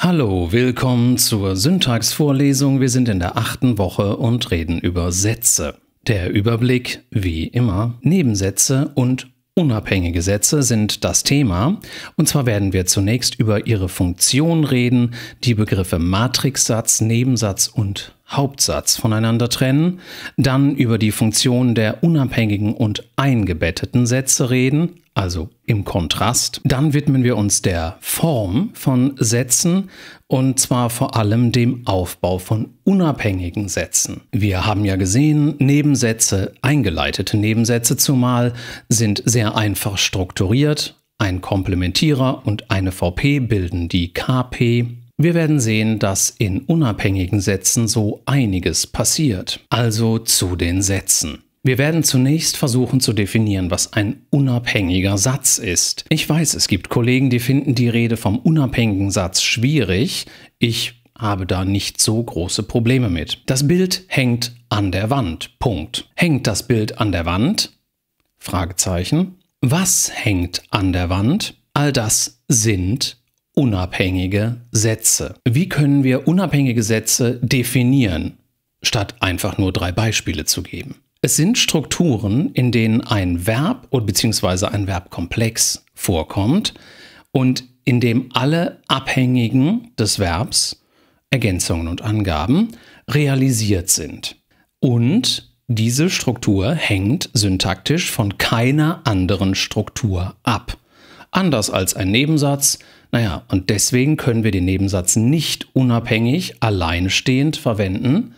Hallo, willkommen zur Syntaxvorlesung. Wir sind in der achten Woche und reden über Sätze. Der Überblick, wie immer, Nebensätze und unabhängige Sätze sind das Thema. Und zwar werden wir zunächst über ihre Funktion reden, die Begriffe Matrixsatz, Nebensatz und Hauptsatz voneinander trennen, dann über die Funktion der unabhängigen und eingebetteten Sätze reden, also im Kontrast. Dann widmen wir uns der Form von Sätzen und zwar vor allem dem Aufbau von unabhängigen Sätzen. Wir haben ja gesehen, Nebensätze, eingeleitete Nebensätze zumal, sind sehr einfach strukturiert. Ein Komplementierer und eine VP bilden die KP. Wir werden sehen, dass in unabhängigen Sätzen so einiges passiert. Also zu den Sätzen. Wir werden zunächst versuchen zu definieren, was ein unabhängiger Satz ist. Ich weiß, es gibt Kollegen, die finden die Rede vom unabhängigen Satz schwierig. Ich habe da nicht so große Probleme mit. Das Bild hängt an der Wand. Punkt. Hängt das Bild an der Wand? Fragezeichen. Was hängt an der Wand? All das sind unabhängige Sätze. Wie können wir unabhängige Sätze definieren, statt einfach nur drei Beispiele zu geben? Es sind Strukturen, in denen ein Verb bzw. ein Verbkomplex vorkommt und in dem alle Abhängigen des Verbs, Ergänzungen und Angaben, realisiert sind. Und diese Struktur hängt syntaktisch von keiner anderen Struktur ab. Anders als ein Nebensatz, naja, und deswegen können wir den Nebensatz nicht unabhängig alleinstehend verwenden,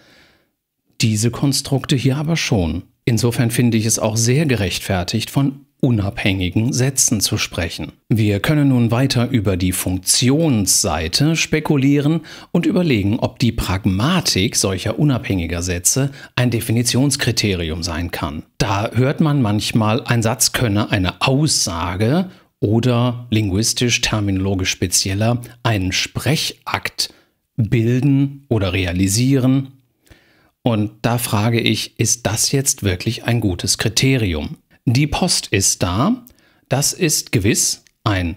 diese Konstrukte hier aber schon. Insofern finde ich es auch sehr gerechtfertigt, von unabhängigen Sätzen zu sprechen. Wir können nun weiter über die Funktionsseite spekulieren und überlegen, ob die Pragmatik solcher unabhängiger Sätze ein Definitionskriterium sein kann. Da hört man manchmal, ein Satz könne eine Aussage oder linguistisch terminologisch spezieller einen Sprechakt bilden oder realisieren und da frage ich, ist das jetzt wirklich ein gutes Kriterium? Die Post ist da, das ist gewiss ein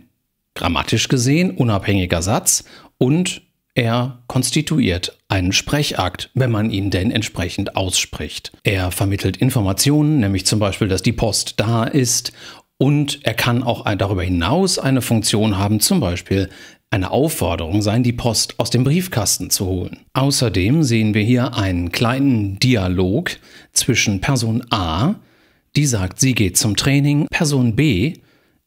grammatisch gesehen unabhängiger Satz und er konstituiert einen Sprechakt, wenn man ihn denn entsprechend ausspricht. Er vermittelt Informationen, nämlich zum Beispiel, dass die Post da ist und er kann auch darüber hinaus eine Funktion haben, zum Beispiel eine Aufforderung sein, die Post aus dem Briefkasten zu holen. Außerdem sehen wir hier einen kleinen Dialog zwischen Person A, die sagt, sie geht zum Training, Person B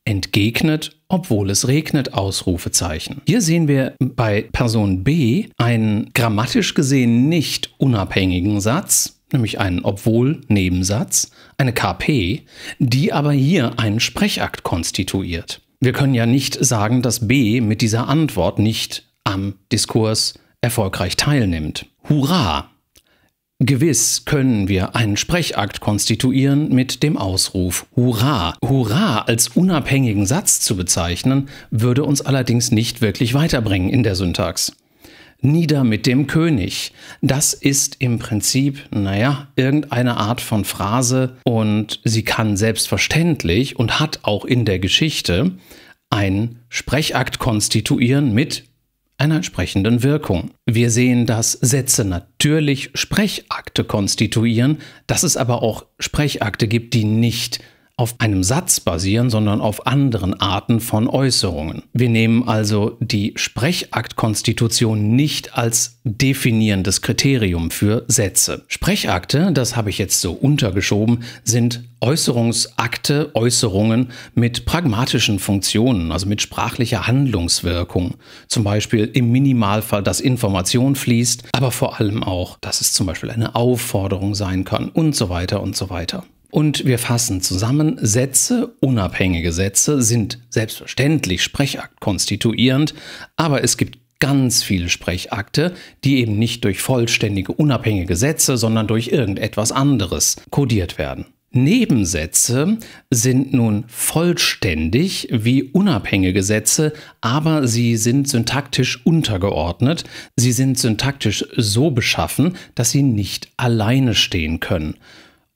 entgegnet, obwohl es regnet, Ausrufezeichen. Hier sehen wir bei Person B einen grammatisch gesehen nicht unabhängigen Satz, nämlich einen Obwohl-Nebensatz, eine KP, die aber hier einen Sprechakt konstituiert. Wir können ja nicht sagen, dass B mit dieser Antwort nicht am Diskurs erfolgreich teilnimmt. Hurra! Gewiss können wir einen Sprechakt konstituieren mit dem Ausruf Hurra. Hurra als unabhängigen Satz zu bezeichnen, würde uns allerdings nicht wirklich weiterbringen in der Syntax nieder mit dem König. Das ist im Prinzip, naja, irgendeine Art von Phrase und sie kann selbstverständlich und hat auch in der Geschichte einen Sprechakt konstituieren mit einer entsprechenden Wirkung. Wir sehen, dass Sätze natürlich Sprechakte konstituieren, dass es aber auch Sprechakte gibt, die nicht auf einem Satz basieren, sondern auf anderen Arten von Äußerungen. Wir nehmen also die Sprechaktkonstitution nicht als definierendes Kriterium für Sätze. Sprechakte, das habe ich jetzt so untergeschoben, sind Äußerungsakte, Äußerungen mit pragmatischen Funktionen, also mit sprachlicher Handlungswirkung. Zum Beispiel im Minimalfall, dass Information fließt, aber vor allem auch, dass es zum Beispiel eine Aufforderung sein kann und so weiter und so weiter. Und wir fassen zusammen, Sätze, unabhängige Sätze, sind selbstverständlich Sprechakt konstituierend, aber es gibt ganz viele Sprechakte, die eben nicht durch vollständige unabhängige Sätze, sondern durch irgendetwas anderes kodiert werden. Nebensätze sind nun vollständig wie unabhängige Sätze, aber sie sind syntaktisch untergeordnet. Sie sind syntaktisch so beschaffen, dass sie nicht alleine stehen können.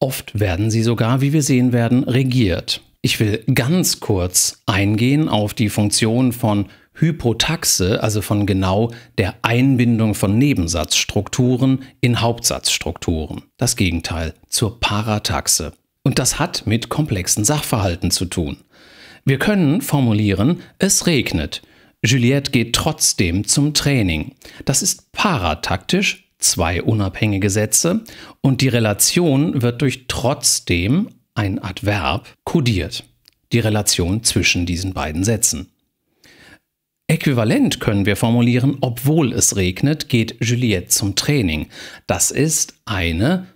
Oft werden sie sogar, wie wir sehen werden, regiert. Ich will ganz kurz eingehen auf die Funktion von Hypotaxe, also von genau der Einbindung von Nebensatzstrukturen in Hauptsatzstrukturen. Das Gegenteil zur Parataxe. Und das hat mit komplexen Sachverhalten zu tun. Wir können formulieren, es regnet. Juliette geht trotzdem zum Training. Das ist parataktisch, zwei unabhängige Sätze und die Relation wird durch trotzdem ein Adverb kodiert. Die Relation zwischen diesen beiden Sätzen. Äquivalent können wir formulieren, obwohl es regnet, geht Juliette zum Training. Das ist eine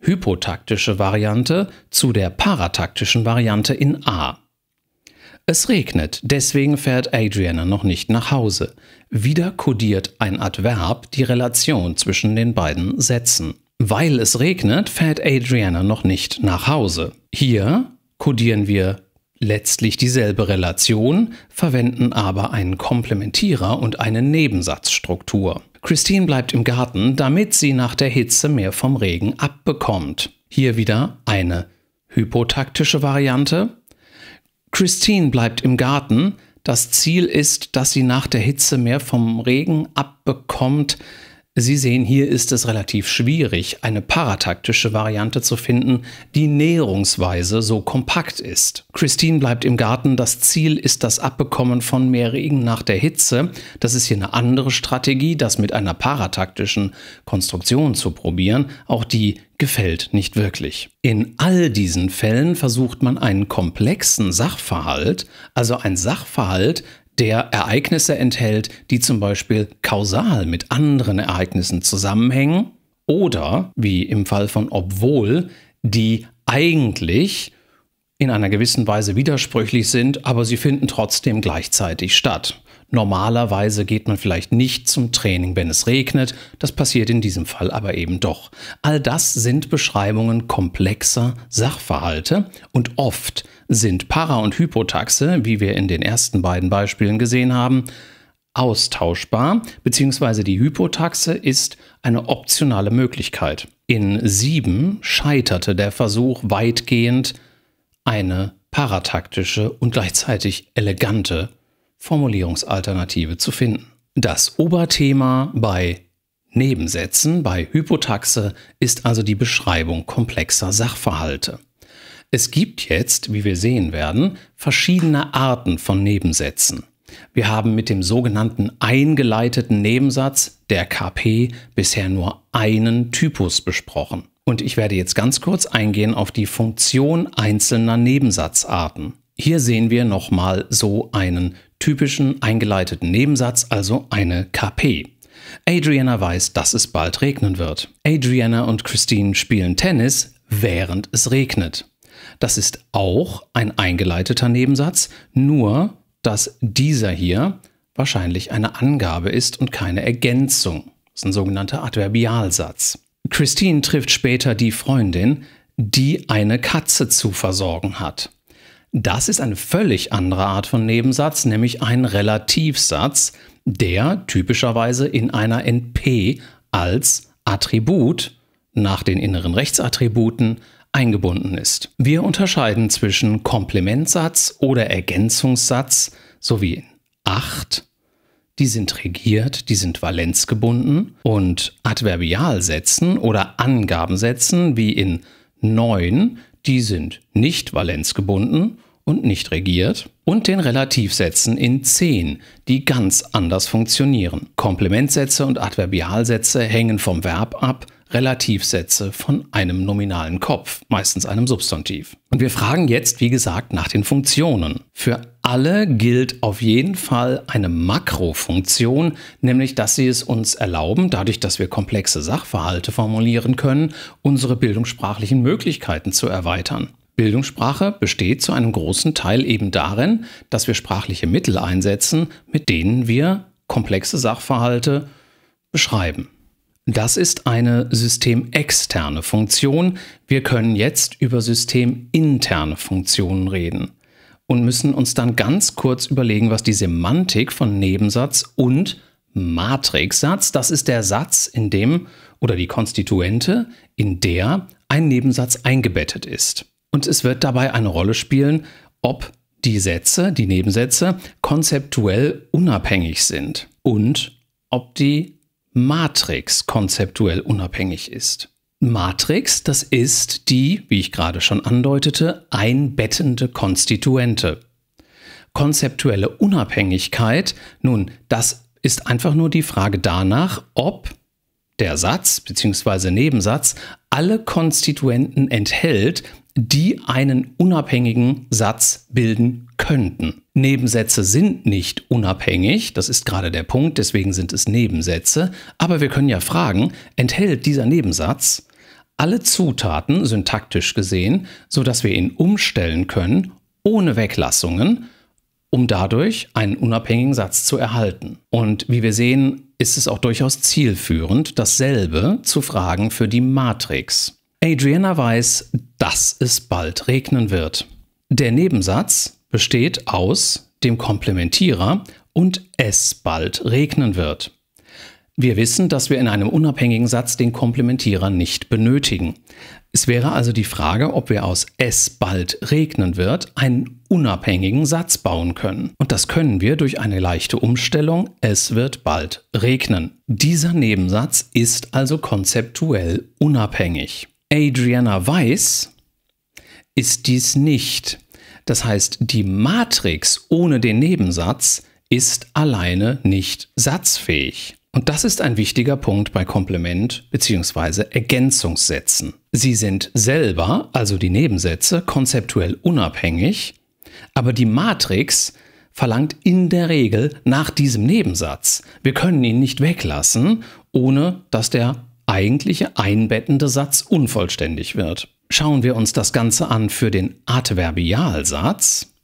hypotaktische Variante zu der parataktischen Variante in A. Es regnet, deswegen fährt Adriana noch nicht nach Hause. Wieder kodiert ein Adverb die Relation zwischen den beiden Sätzen. Weil es regnet, fährt Adriana noch nicht nach Hause. Hier kodieren wir letztlich dieselbe Relation, verwenden aber einen Komplementierer und eine Nebensatzstruktur. Christine bleibt im Garten, damit sie nach der Hitze mehr vom Regen abbekommt. Hier wieder eine hypotaktische Variante, Christine bleibt im Garten. Das Ziel ist, dass sie nach der Hitze mehr vom Regen abbekommt, Sie sehen, hier ist es relativ schwierig, eine parataktische Variante zu finden, die näherungsweise so kompakt ist. Christine bleibt im Garten, das Ziel ist das Abbekommen von Meerregen nach der Hitze. Das ist hier eine andere Strategie, das mit einer parataktischen Konstruktion zu probieren. Auch die gefällt nicht wirklich. In all diesen Fällen versucht man einen komplexen Sachverhalt, also ein Sachverhalt, der Ereignisse enthält, die zum Beispiel kausal mit anderen Ereignissen zusammenhängen oder, wie im Fall von obwohl, die eigentlich in einer gewissen Weise widersprüchlich sind, aber sie finden trotzdem gleichzeitig statt. Normalerweise geht man vielleicht nicht zum Training, wenn es regnet, das passiert in diesem Fall aber eben doch. All das sind Beschreibungen komplexer Sachverhalte und oft sind Para- und Hypotaxe, wie wir in den ersten beiden Beispielen gesehen haben, austauschbar, beziehungsweise die Hypotaxe ist eine optionale Möglichkeit. In 7 scheiterte der Versuch weitgehend, eine parataktische und gleichzeitig elegante Formulierungsalternative zu finden. Das Oberthema bei Nebensätzen bei Hypotaxe ist also die Beschreibung komplexer Sachverhalte. Es gibt jetzt, wie wir sehen werden, verschiedene Arten von Nebensätzen. Wir haben mit dem sogenannten eingeleiteten Nebensatz, der KP, bisher nur einen Typus besprochen. Und ich werde jetzt ganz kurz eingehen auf die Funktion einzelner Nebensatzarten. Hier sehen wir nochmal so einen typischen eingeleiteten Nebensatz, also eine KP. Adriana weiß, dass es bald regnen wird. Adriana und Christine spielen Tennis, während es regnet. Das ist auch ein eingeleiteter Nebensatz, nur dass dieser hier wahrscheinlich eine Angabe ist und keine Ergänzung. Das ist ein sogenannter Adverbialsatz. Christine trifft später die Freundin, die eine Katze zu versorgen hat. Das ist eine völlig andere Art von Nebensatz, nämlich ein Relativsatz, der typischerweise in einer NP als Attribut nach den inneren Rechtsattributen eingebunden ist. Wir unterscheiden zwischen Komplementsatz oder Ergänzungssatz sowie acht, die sind regiert, die sind valenzgebunden und Adverbialsätzen oder Angabensätzen wie in neun, die sind nicht valenzgebunden und nicht regiert und den Relativsätzen in 10, die ganz anders funktionieren. Komplementsätze und Adverbialsätze hängen vom Verb ab, Relativsätze von einem nominalen Kopf, meistens einem Substantiv. Und wir fragen jetzt, wie gesagt, nach den Funktionen. Für alle gilt auf jeden Fall eine Makrofunktion, nämlich dass sie es uns erlauben, dadurch, dass wir komplexe Sachverhalte formulieren können, unsere bildungssprachlichen Möglichkeiten zu erweitern. Bildungssprache besteht zu einem großen Teil eben darin, dass wir sprachliche Mittel einsetzen, mit denen wir komplexe Sachverhalte beschreiben. Das ist eine systemexterne Funktion. Wir können jetzt über systeminterne Funktionen reden und müssen uns dann ganz kurz überlegen, was die Semantik von Nebensatz und Matrixsatz, das ist der Satz, in dem oder die Konstituente, in der ein Nebensatz eingebettet ist. Und es wird dabei eine Rolle spielen, ob die Sätze, die Nebensätze, konzeptuell unabhängig sind und ob die Matrix konzeptuell unabhängig ist. Matrix, das ist die, wie ich gerade schon andeutete, einbettende Konstituente. Konzeptuelle Unabhängigkeit, nun, das ist einfach nur die Frage danach, ob der Satz bzw. Nebensatz alle Konstituenten enthält, die einen unabhängigen Satz bilden könnten. Nebensätze sind nicht unabhängig, das ist gerade der Punkt, deswegen sind es Nebensätze, aber wir können ja fragen, enthält dieser Nebensatz alle Zutaten syntaktisch gesehen, sodass wir ihn umstellen können, ohne Weglassungen, um dadurch einen unabhängigen Satz zu erhalten. Und wie wir sehen, ist es auch durchaus zielführend, dasselbe zu fragen für die Matrix. Adriana weiß, dass es bald regnen wird. Der Nebensatz besteht aus dem Komplementierer und es bald regnen wird. Wir wissen, dass wir in einem unabhängigen Satz den Komplementierer nicht benötigen. Es wäre also die Frage, ob wir aus es bald regnen wird einen unabhängigen Satz bauen können. Und das können wir durch eine leichte Umstellung es wird bald regnen. Dieser Nebensatz ist also konzeptuell unabhängig. Adriana Weiß ist dies nicht. Das heißt, die Matrix ohne den Nebensatz ist alleine nicht satzfähig. Und das ist ein wichtiger Punkt bei Komplement- bzw. Ergänzungssätzen. Sie sind selber, also die Nebensätze, konzeptuell unabhängig, aber die Matrix verlangt in der Regel nach diesem Nebensatz. Wir können ihn nicht weglassen, ohne dass der eigentliche einbettende Satz unvollständig wird. Schauen wir uns das Ganze an für den Adverbialsatz.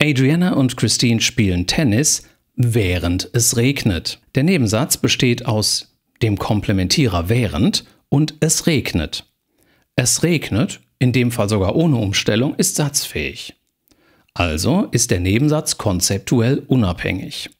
Adriana und Christine spielen Tennis, während es regnet. Der Nebensatz besteht aus dem Komplementierer während und es regnet. Es regnet, in dem Fall sogar ohne Umstellung, ist satzfähig. Also ist der Nebensatz konzeptuell unabhängig.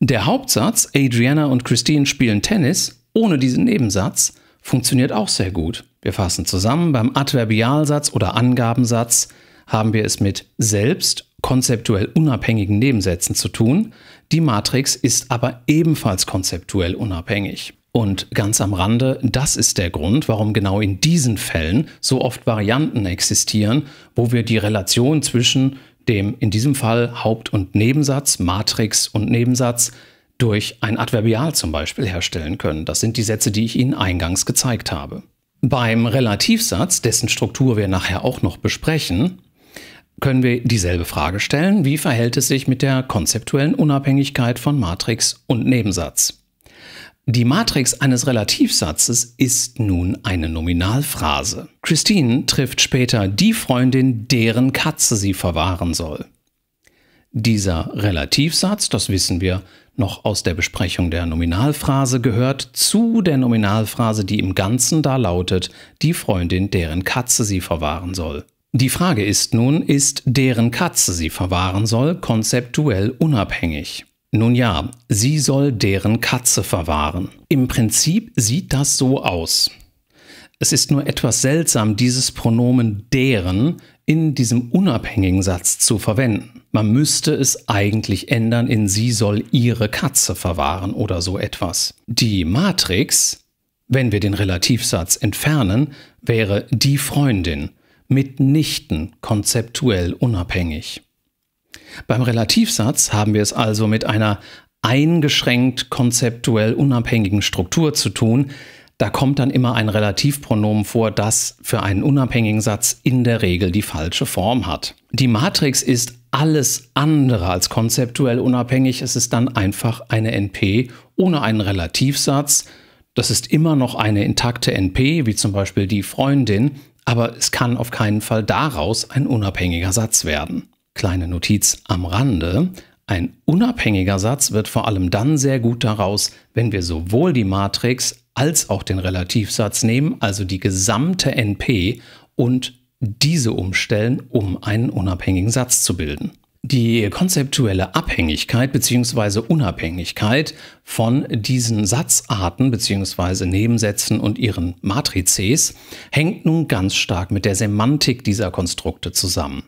Der Hauptsatz Adriana und Christine spielen Tennis ohne diesen Nebensatz funktioniert auch sehr gut. Wir fassen zusammen, beim Adverbialsatz oder Angabensatz haben wir es mit selbst konzeptuell unabhängigen Nebensätzen zu tun. Die Matrix ist aber ebenfalls konzeptuell unabhängig. Und ganz am Rande, das ist der Grund, warum genau in diesen Fällen so oft Varianten existieren, wo wir die Relation zwischen dem in diesem Fall Haupt- und Nebensatz, Matrix und Nebensatz durch ein Adverbial zum Beispiel herstellen können. Das sind die Sätze, die ich Ihnen eingangs gezeigt habe. Beim Relativsatz, dessen Struktur wir nachher auch noch besprechen, können wir dieselbe Frage stellen, wie verhält es sich mit der konzeptuellen Unabhängigkeit von Matrix und Nebensatz? Die Matrix eines Relativsatzes ist nun eine Nominalphrase. Christine trifft später die Freundin, deren Katze sie verwahren soll. Dieser Relativsatz, das wissen wir, noch aus der Besprechung der Nominalphrase gehört, zu der Nominalphrase, die im Ganzen da lautet, die Freundin, deren Katze sie verwahren soll. Die Frage ist nun, ist deren Katze sie verwahren soll konzeptuell unabhängig? Nun ja, sie soll deren Katze verwahren. Im Prinzip sieht das so aus. Es ist nur etwas seltsam, dieses Pronomen deren in diesem unabhängigen Satz zu verwenden. Man müsste es eigentlich ändern in sie soll ihre Katze verwahren oder so etwas. Die Matrix, wenn wir den Relativsatz entfernen, wäre die Freundin, mitnichten konzeptuell unabhängig. Beim Relativsatz haben wir es also mit einer eingeschränkt konzeptuell unabhängigen Struktur zu tun, da kommt dann immer ein Relativpronomen vor, das für einen unabhängigen Satz in der Regel die falsche Form hat. Die Matrix ist alles andere als konzeptuell unabhängig. Es ist dann einfach eine NP ohne einen Relativsatz. Das ist immer noch eine intakte NP, wie zum Beispiel die Freundin, aber es kann auf keinen Fall daraus ein unabhängiger Satz werden. Kleine Notiz am Rande. Ein unabhängiger Satz wird vor allem dann sehr gut daraus, wenn wir sowohl die Matrix als auch den Relativsatz nehmen, also die gesamte NP und diese umstellen, um einen unabhängigen Satz zu bilden. Die konzeptuelle Abhängigkeit bzw. Unabhängigkeit von diesen Satzarten bzw. Nebensätzen und ihren Matrizes hängt nun ganz stark mit der Semantik dieser Konstrukte zusammen.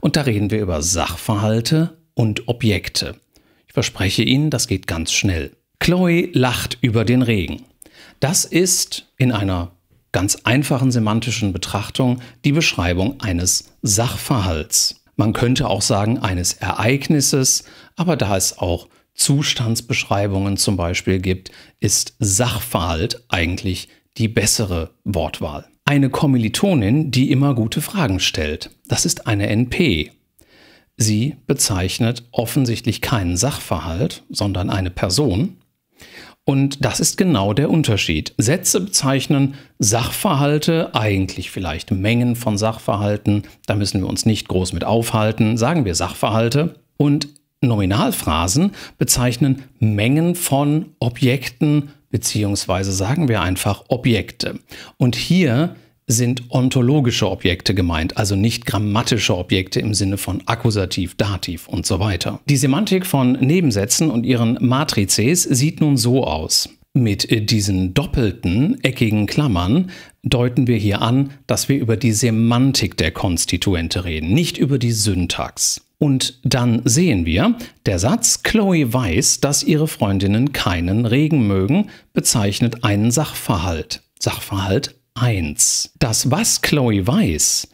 Und da reden wir über Sachverhalte und Objekte. Ich verspreche Ihnen, das geht ganz schnell. Chloe lacht über den Regen. Das ist in einer ganz einfachen semantischen Betrachtung die Beschreibung eines Sachverhalts. Man könnte auch sagen eines Ereignisses, aber da es auch Zustandsbeschreibungen zum Beispiel gibt, ist Sachverhalt eigentlich die bessere Wortwahl. Eine Kommilitonin, die immer gute Fragen stellt. Das ist eine NP. Sie bezeichnet offensichtlich keinen Sachverhalt, sondern eine Person. Und das ist genau der Unterschied. Sätze bezeichnen Sachverhalte, eigentlich vielleicht Mengen von Sachverhalten, da müssen wir uns nicht groß mit aufhalten, sagen wir Sachverhalte. Und Nominalphrasen bezeichnen Mengen von Objekten, beziehungsweise sagen wir einfach Objekte. Und hier sind ontologische Objekte gemeint, also nicht grammatische Objekte im Sinne von Akkusativ, Dativ und so weiter. Die Semantik von Nebensätzen und ihren Matrizes sieht nun so aus. Mit diesen doppelten, eckigen Klammern deuten wir hier an, dass wir über die Semantik der Konstituente reden, nicht über die Syntax. Und dann sehen wir, der Satz Chloe weiß, dass ihre Freundinnen keinen Regen mögen, bezeichnet einen Sachverhalt. Sachverhalt 1. Das, was Chloe weiß,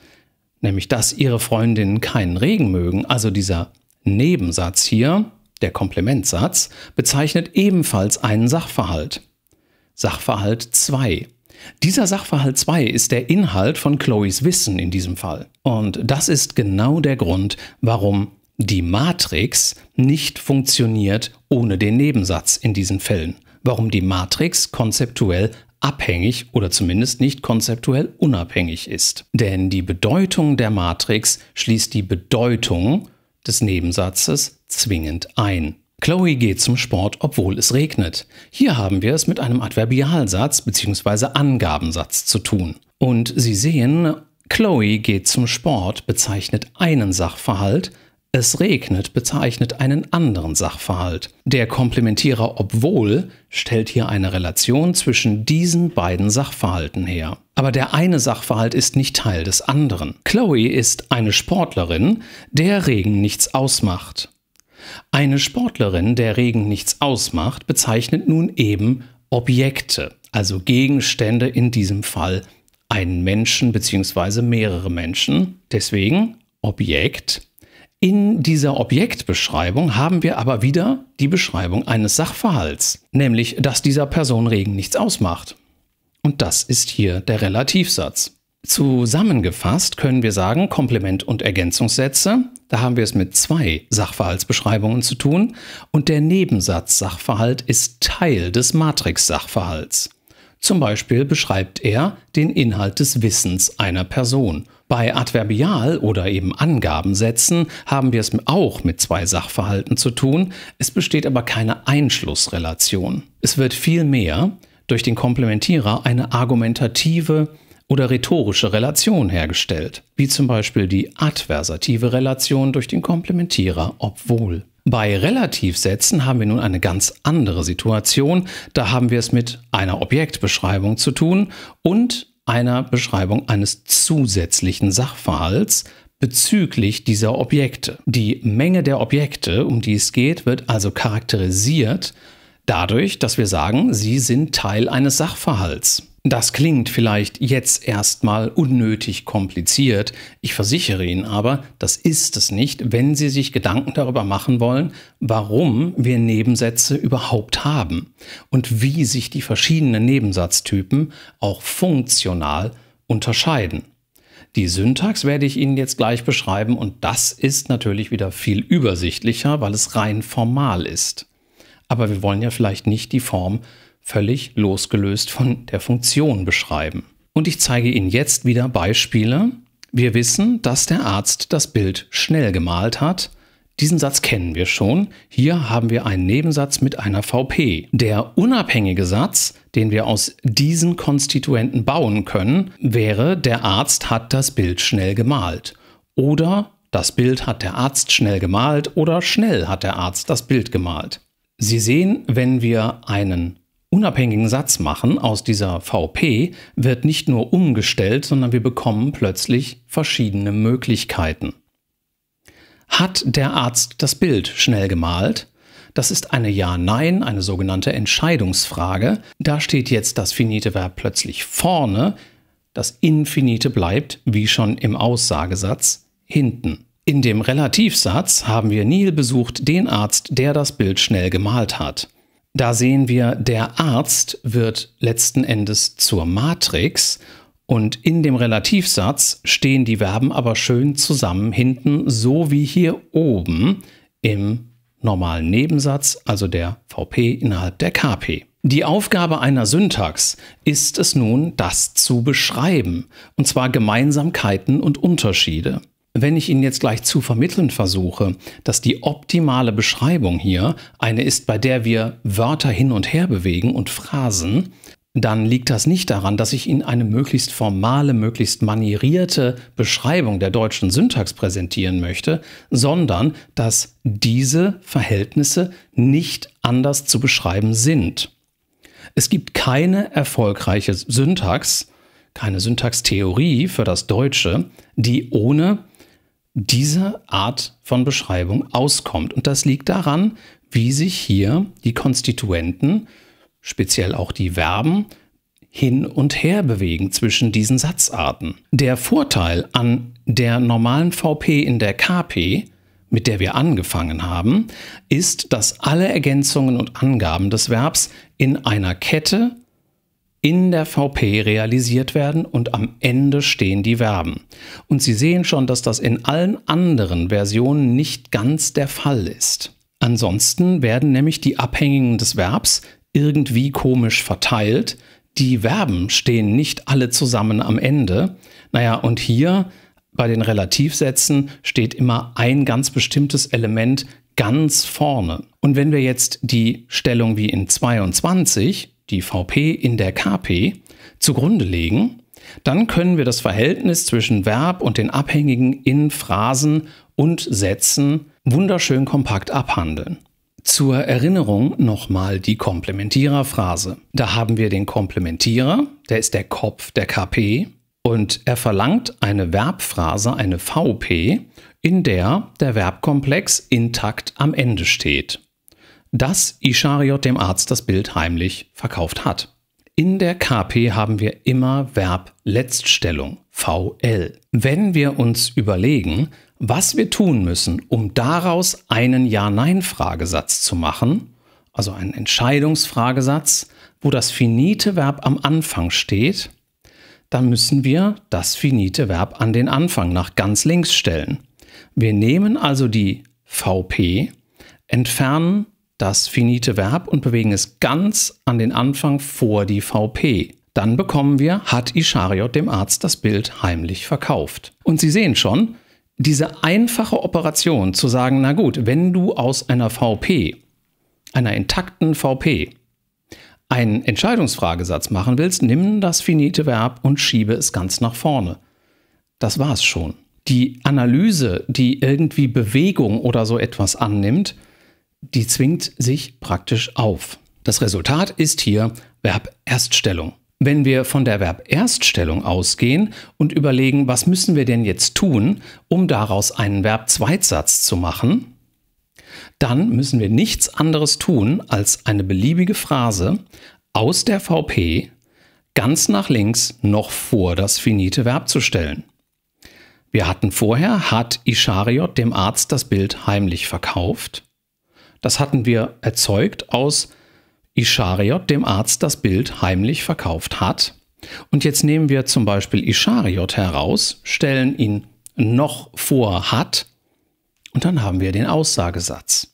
nämlich dass ihre Freundinnen keinen Regen mögen, also dieser Nebensatz hier, der Komplementsatz, bezeichnet ebenfalls einen Sachverhalt. Sachverhalt 2. Dieser Sachverhalt 2 ist der Inhalt von Chloes Wissen in diesem Fall. Und das ist genau der Grund, warum die Matrix nicht funktioniert ohne den Nebensatz in diesen Fällen. Warum die Matrix konzeptuell abhängig oder zumindest nicht konzeptuell unabhängig ist. Denn die Bedeutung der Matrix schließt die Bedeutung des Nebensatzes zwingend ein. Chloe geht zum Sport, obwohl es regnet. Hier haben wir es mit einem Adverbialsatz bzw. Angabensatz zu tun. Und Sie sehen, Chloe geht zum Sport bezeichnet einen Sachverhalt es regnet bezeichnet einen anderen Sachverhalt. Der Komplementierer obwohl stellt hier eine Relation zwischen diesen beiden Sachverhalten her. Aber der eine Sachverhalt ist nicht Teil des anderen. Chloe ist eine Sportlerin, der Regen nichts ausmacht. Eine Sportlerin, der Regen nichts ausmacht, bezeichnet nun eben Objekte, also Gegenstände, in diesem Fall einen Menschen bzw. mehrere Menschen. Deswegen Objekt in dieser Objektbeschreibung haben wir aber wieder die Beschreibung eines Sachverhalts, nämlich dass dieser Person Regen nichts ausmacht. Und das ist hier der Relativsatz. Zusammengefasst können wir sagen, Komplement- und Ergänzungssätze, da haben wir es mit zwei Sachverhaltsbeschreibungen zu tun und der Nebensatz Sachverhalt ist Teil des Matrix-Sachverhalts. Zum Beispiel beschreibt er den Inhalt des Wissens einer Person bei Adverbial- oder eben Angabensätzen haben wir es auch mit zwei Sachverhalten zu tun, es besteht aber keine Einschlussrelation. Es wird vielmehr durch den Komplementierer eine argumentative oder rhetorische Relation hergestellt, wie zum Beispiel die adversative Relation durch den Komplementierer obwohl. Bei Relativsätzen haben wir nun eine ganz andere Situation. Da haben wir es mit einer Objektbeschreibung zu tun und einer Beschreibung eines zusätzlichen Sachverhalts bezüglich dieser Objekte. Die Menge der Objekte, um die es geht, wird also charakterisiert dadurch, dass wir sagen, sie sind Teil eines Sachverhalts. Das klingt vielleicht jetzt erstmal unnötig kompliziert, ich versichere Ihnen aber, das ist es nicht, wenn Sie sich Gedanken darüber machen wollen, warum wir Nebensätze überhaupt haben und wie sich die verschiedenen Nebensatztypen auch funktional unterscheiden. Die Syntax werde ich Ihnen jetzt gleich beschreiben und das ist natürlich wieder viel übersichtlicher, weil es rein formal ist. Aber wir wollen ja vielleicht nicht die Form völlig losgelöst von der Funktion beschreiben. Und ich zeige Ihnen jetzt wieder Beispiele. Wir wissen, dass der Arzt das Bild schnell gemalt hat. Diesen Satz kennen wir schon. Hier haben wir einen Nebensatz mit einer VP. Der unabhängige Satz, den wir aus diesen Konstituenten bauen können, wäre, der Arzt hat das Bild schnell gemalt. Oder das Bild hat der Arzt schnell gemalt oder schnell hat der Arzt das Bild gemalt. Sie sehen, wenn wir einen unabhängigen Satz machen aus dieser VP wird nicht nur umgestellt, sondern wir bekommen plötzlich verschiedene Möglichkeiten. Hat der Arzt das Bild schnell gemalt? Das ist eine Ja-Nein, eine sogenannte Entscheidungsfrage. Da steht jetzt das finite Verb plötzlich vorne, das Infinite bleibt, wie schon im Aussagesatz, hinten. In dem Relativsatz haben wir Neil besucht den Arzt, der das Bild schnell gemalt hat. Da sehen wir, der Arzt wird letzten Endes zur Matrix und in dem Relativsatz stehen die Verben aber schön zusammen hinten, so wie hier oben im normalen Nebensatz, also der VP innerhalb der KP. Die Aufgabe einer Syntax ist es nun, das zu beschreiben, und zwar Gemeinsamkeiten und Unterschiede. Wenn ich Ihnen jetzt gleich zu vermitteln versuche, dass die optimale Beschreibung hier eine ist, bei der wir Wörter hin und her bewegen und Phrasen, dann liegt das nicht daran, dass ich Ihnen eine möglichst formale, möglichst manierierte Beschreibung der deutschen Syntax präsentieren möchte, sondern dass diese Verhältnisse nicht anders zu beschreiben sind. Es gibt keine erfolgreiche Syntax, keine Syntaxtheorie für das Deutsche, die ohne dieser Art von Beschreibung auskommt. Und das liegt daran, wie sich hier die Konstituenten, speziell auch die Verben, hin und her bewegen zwischen diesen Satzarten. Der Vorteil an der normalen VP in der KP, mit der wir angefangen haben, ist, dass alle Ergänzungen und Angaben des Verbs in einer Kette in der VP realisiert werden und am Ende stehen die Verben. Und Sie sehen schon, dass das in allen anderen Versionen nicht ganz der Fall ist. Ansonsten werden nämlich die Abhängigen des Verbs irgendwie komisch verteilt. Die Verben stehen nicht alle zusammen am Ende. Naja, und hier bei den Relativsätzen steht immer ein ganz bestimmtes Element ganz vorne. Und wenn wir jetzt die Stellung wie in 22 die VP in der KP, zugrunde legen, dann können wir das Verhältnis zwischen Verb und den Abhängigen in Phrasen und Sätzen wunderschön kompakt abhandeln. Zur Erinnerung nochmal die Komplementiererphrase. Da haben wir den Komplementierer, der ist der Kopf der KP, und er verlangt eine Verbphrase, eine VP, in der der Verbkomplex intakt am Ende steht dass Ischariot dem Arzt das Bild heimlich verkauft hat. In der KP haben wir immer Verb Letztstellung, VL. Wenn wir uns überlegen, was wir tun müssen, um daraus einen Ja-Nein-Fragesatz zu machen, also einen Entscheidungsfragesatz, wo das finite Verb am Anfang steht, dann müssen wir das finite Verb an den Anfang nach ganz links stellen. Wir nehmen also die VP, entfernen das finite Verb und bewegen es ganz an den Anfang vor die VP. Dann bekommen wir, hat Ischariot dem Arzt das Bild heimlich verkauft. Und Sie sehen schon, diese einfache Operation zu sagen, na gut, wenn du aus einer VP, einer intakten VP, einen Entscheidungsfragesatz machen willst, nimm das finite Verb und schiebe es ganz nach vorne. Das war's schon. Die Analyse, die irgendwie Bewegung oder so etwas annimmt, die zwingt sich praktisch auf. Das Resultat ist hier Verb-Erststellung. Wenn wir von der Verb-Erststellung ausgehen und überlegen, was müssen wir denn jetzt tun, um daraus einen Verb-Zweitsatz zu machen, dann müssen wir nichts anderes tun, als eine beliebige Phrase aus der VP ganz nach links noch vor das finite Verb zu stellen. Wir hatten vorher, hat Ischariot dem Arzt das Bild heimlich verkauft. Das hatten wir erzeugt aus Ischariot, dem Arzt das Bild heimlich verkauft hat. Und jetzt nehmen wir zum Beispiel Ischariot heraus, stellen ihn noch vor hat und dann haben wir den Aussagesatz.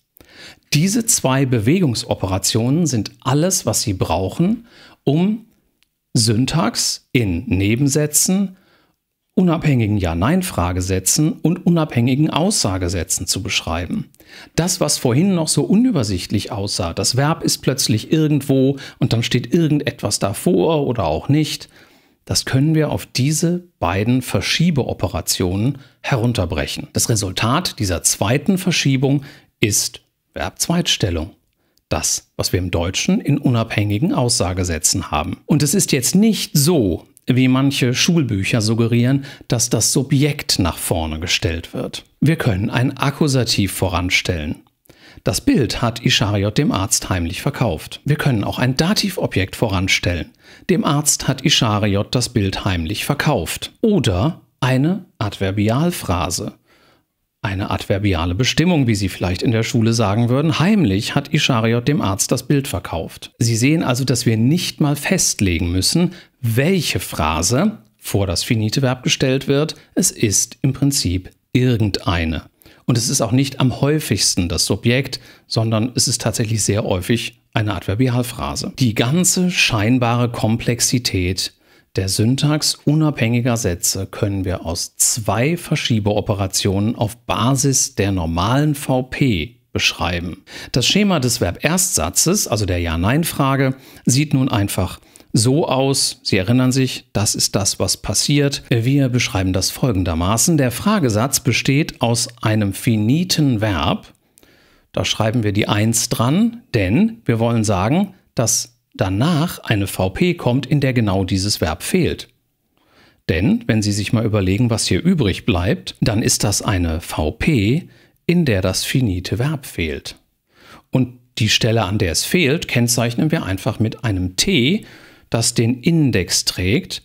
Diese zwei Bewegungsoperationen sind alles, was Sie brauchen, um Syntax in Nebensätzen unabhängigen Ja-Nein-Fragesätzen und unabhängigen Aussagesätzen zu beschreiben. Das, was vorhin noch so unübersichtlich aussah, das Verb ist plötzlich irgendwo und dann steht irgendetwas davor oder auch nicht, das können wir auf diese beiden Verschiebeoperationen herunterbrechen. Das Resultat dieser zweiten Verschiebung ist Verbzweitstellung das, was wir im Deutschen in unabhängigen Aussagesätzen haben. Und es ist jetzt nicht so, wie manche Schulbücher suggerieren, dass das Subjekt nach vorne gestellt wird. Wir können ein Akkusativ voranstellen. Das Bild hat Ischariot dem Arzt heimlich verkauft. Wir können auch ein Dativobjekt voranstellen. Dem Arzt hat Ischariot das Bild heimlich verkauft. Oder eine Adverbialphrase. Eine adverbiale Bestimmung, wie Sie vielleicht in der Schule sagen würden. Heimlich hat Ischariot dem Arzt das Bild verkauft. Sie sehen also, dass wir nicht mal festlegen müssen, welche Phrase vor das finite Verb gestellt wird. Es ist im Prinzip irgendeine. Und es ist auch nicht am häufigsten das Subjekt, sondern es ist tatsächlich sehr häufig eine Adverbialphrase. Die ganze scheinbare Komplexität der Syntax unabhängiger Sätze können wir aus zwei Verschiebeoperationen auf Basis der normalen VP beschreiben. Das Schema des verb Verberstsatzes, also der Ja-Nein-Frage, sieht nun einfach so aus. Sie erinnern sich, das ist das, was passiert. Wir beschreiben das folgendermaßen. Der Fragesatz besteht aus einem finiten Verb. Da schreiben wir die 1 dran, denn wir wollen sagen, dass danach eine VP kommt, in der genau dieses Verb fehlt. Denn, wenn Sie sich mal überlegen, was hier übrig bleibt, dann ist das eine VP, in der das finite Verb fehlt. Und die Stelle, an der es fehlt, kennzeichnen wir einfach mit einem T, das den Index trägt,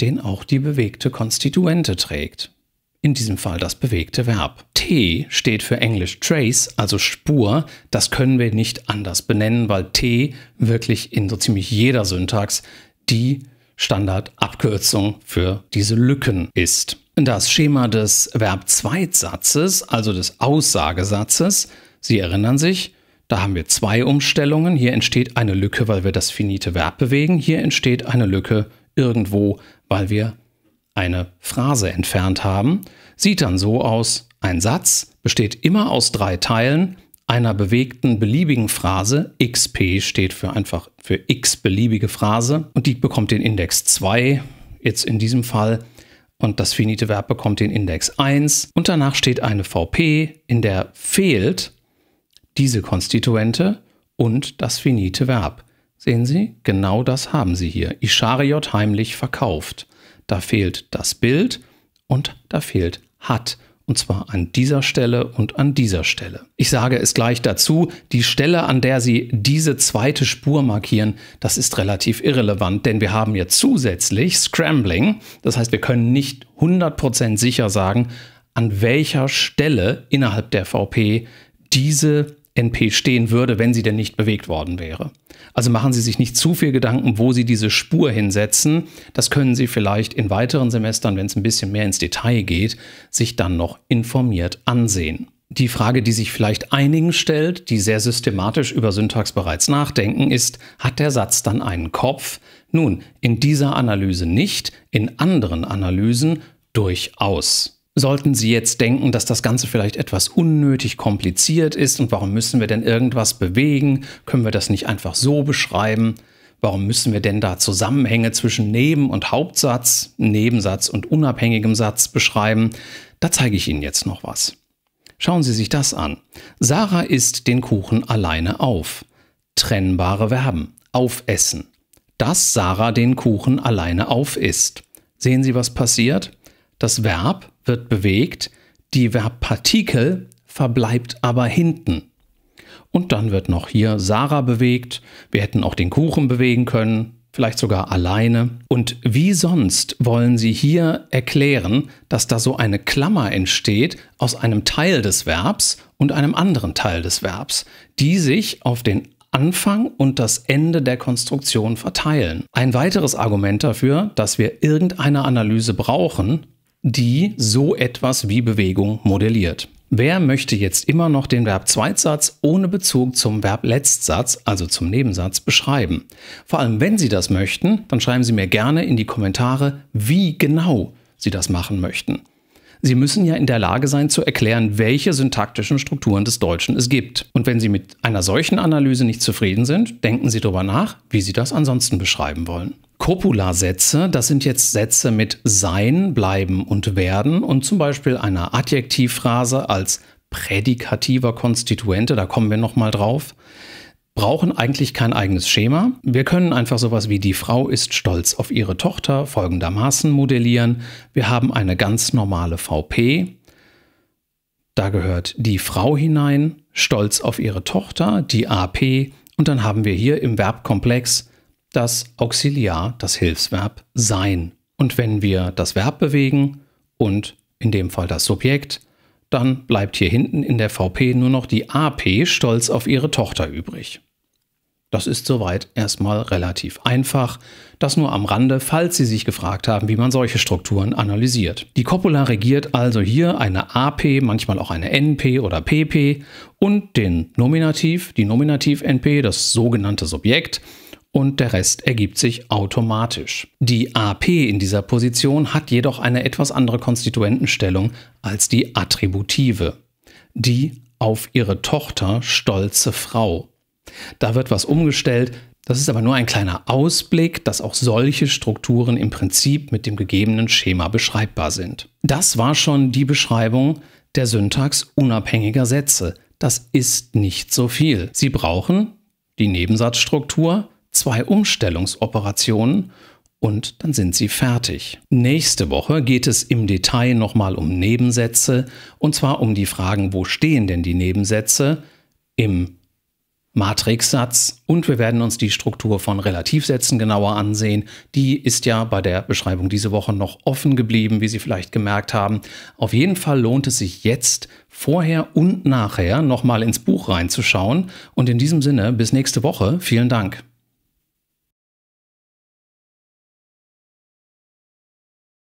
den auch die bewegte Konstituente trägt in diesem Fall das bewegte Verb. T steht für Englisch Trace, also Spur. Das können wir nicht anders benennen, weil T wirklich in so ziemlich jeder Syntax die Standardabkürzung für diese Lücken ist. Das Schema des Verb-Zweitsatzes, also des Aussagesatzes, Sie erinnern sich, da haben wir zwei Umstellungen. Hier entsteht eine Lücke, weil wir das finite Verb bewegen. Hier entsteht eine Lücke irgendwo, weil wir eine Phrase entfernt haben. Sieht dann so aus, ein Satz besteht immer aus drei Teilen einer bewegten beliebigen Phrase. XP steht für einfach für x beliebige Phrase und die bekommt den Index 2, jetzt in diesem Fall. Und das finite Verb bekommt den Index 1. Und danach steht eine VP, in der fehlt diese Konstituente und das finite Verb. Sehen Sie, genau das haben Sie hier. Ischariot heimlich verkauft. Da fehlt das Bild und da fehlt hat. Und zwar an dieser Stelle und an dieser Stelle. Ich sage es gleich dazu, die Stelle, an der Sie diese zweite Spur markieren, das ist relativ irrelevant, denn wir haben ja zusätzlich Scrambling. Das heißt, wir können nicht 100% sicher sagen, an welcher Stelle innerhalb der VP diese NP stehen würde, wenn sie denn nicht bewegt worden wäre. Also machen Sie sich nicht zu viel Gedanken, wo Sie diese Spur hinsetzen. Das können Sie vielleicht in weiteren Semestern, wenn es ein bisschen mehr ins Detail geht, sich dann noch informiert ansehen. Die Frage, die sich vielleicht einigen stellt, die sehr systematisch über Syntax bereits nachdenken, ist, hat der Satz dann einen Kopf? Nun, in dieser Analyse nicht, in anderen Analysen durchaus. Sollten Sie jetzt denken, dass das Ganze vielleicht etwas unnötig kompliziert ist und warum müssen wir denn irgendwas bewegen? Können wir das nicht einfach so beschreiben? Warum müssen wir denn da Zusammenhänge zwischen Neben- und Hauptsatz, Nebensatz und unabhängigem Satz beschreiben? Da zeige ich Ihnen jetzt noch was. Schauen Sie sich das an. Sarah isst den Kuchen alleine auf. Trennbare Verben. Aufessen. Dass Sarah den Kuchen alleine aufisst. Sehen Sie, was passiert? Das Verb wird bewegt, die Verbpartikel verbleibt aber hinten. Und dann wird noch hier Sarah bewegt, wir hätten auch den Kuchen bewegen können, vielleicht sogar alleine. Und wie sonst wollen Sie hier erklären, dass da so eine Klammer entsteht aus einem Teil des Verbs und einem anderen Teil des Verbs, die sich auf den Anfang und das Ende der Konstruktion verteilen. Ein weiteres Argument dafür, dass wir irgendeine Analyse brauchen, die so etwas wie Bewegung modelliert. Wer möchte jetzt immer noch den Verb-Zweitsatz ohne Bezug zum Verb-Letztsatz, also zum Nebensatz, beschreiben? Vor allem, wenn Sie das möchten, dann schreiben Sie mir gerne in die Kommentare, wie genau Sie das machen möchten. Sie müssen ja in der Lage sein zu erklären, welche syntaktischen Strukturen des Deutschen es gibt. Und wenn Sie mit einer solchen Analyse nicht zufrieden sind, denken Sie darüber nach, wie Sie das ansonsten beschreiben wollen. Copula-Sätze, das sind jetzt Sätze mit sein, bleiben und werden und zum Beispiel einer Adjektivphrase als prädikativer Konstituente, da kommen wir nochmal drauf, brauchen eigentlich kein eigenes Schema. Wir können einfach sowas wie die Frau ist stolz auf ihre Tochter folgendermaßen modellieren. Wir haben eine ganz normale VP. Da gehört die Frau hinein, stolz auf ihre Tochter, die AP. Und dann haben wir hier im Verbkomplex das Auxiliar, das Hilfsverb sein. Und wenn wir das Verb bewegen und in dem Fall das Subjekt, dann bleibt hier hinten in der VP nur noch die AP stolz auf ihre Tochter übrig. Das ist soweit erstmal relativ einfach. Das nur am Rande, falls Sie sich gefragt haben, wie man solche Strukturen analysiert. Die Copula regiert also hier eine AP, manchmal auch eine NP oder PP und den Nominativ, die Nominativ-NP, das sogenannte Subjekt, und der Rest ergibt sich automatisch. Die AP in dieser Position hat jedoch eine etwas andere Konstituentenstellung als die attributive. Die auf ihre Tochter stolze Frau. Da wird was umgestellt, das ist aber nur ein kleiner Ausblick, dass auch solche Strukturen im Prinzip mit dem gegebenen Schema beschreibbar sind. Das war schon die Beschreibung der Syntax unabhängiger Sätze. Das ist nicht so viel. Sie brauchen die Nebensatzstruktur, zwei Umstellungsoperationen und dann sind Sie fertig. Nächste Woche geht es im Detail nochmal um Nebensätze und zwar um die Fragen, wo stehen denn die Nebensätze im Matrixsatz und wir werden uns die Struktur von Relativsätzen genauer ansehen. Die ist ja bei der Beschreibung diese Woche noch offen geblieben, wie Sie vielleicht gemerkt haben. Auf jeden Fall lohnt es sich jetzt, vorher und nachher nochmal ins Buch reinzuschauen. Und in diesem Sinne, bis nächste Woche. Vielen Dank.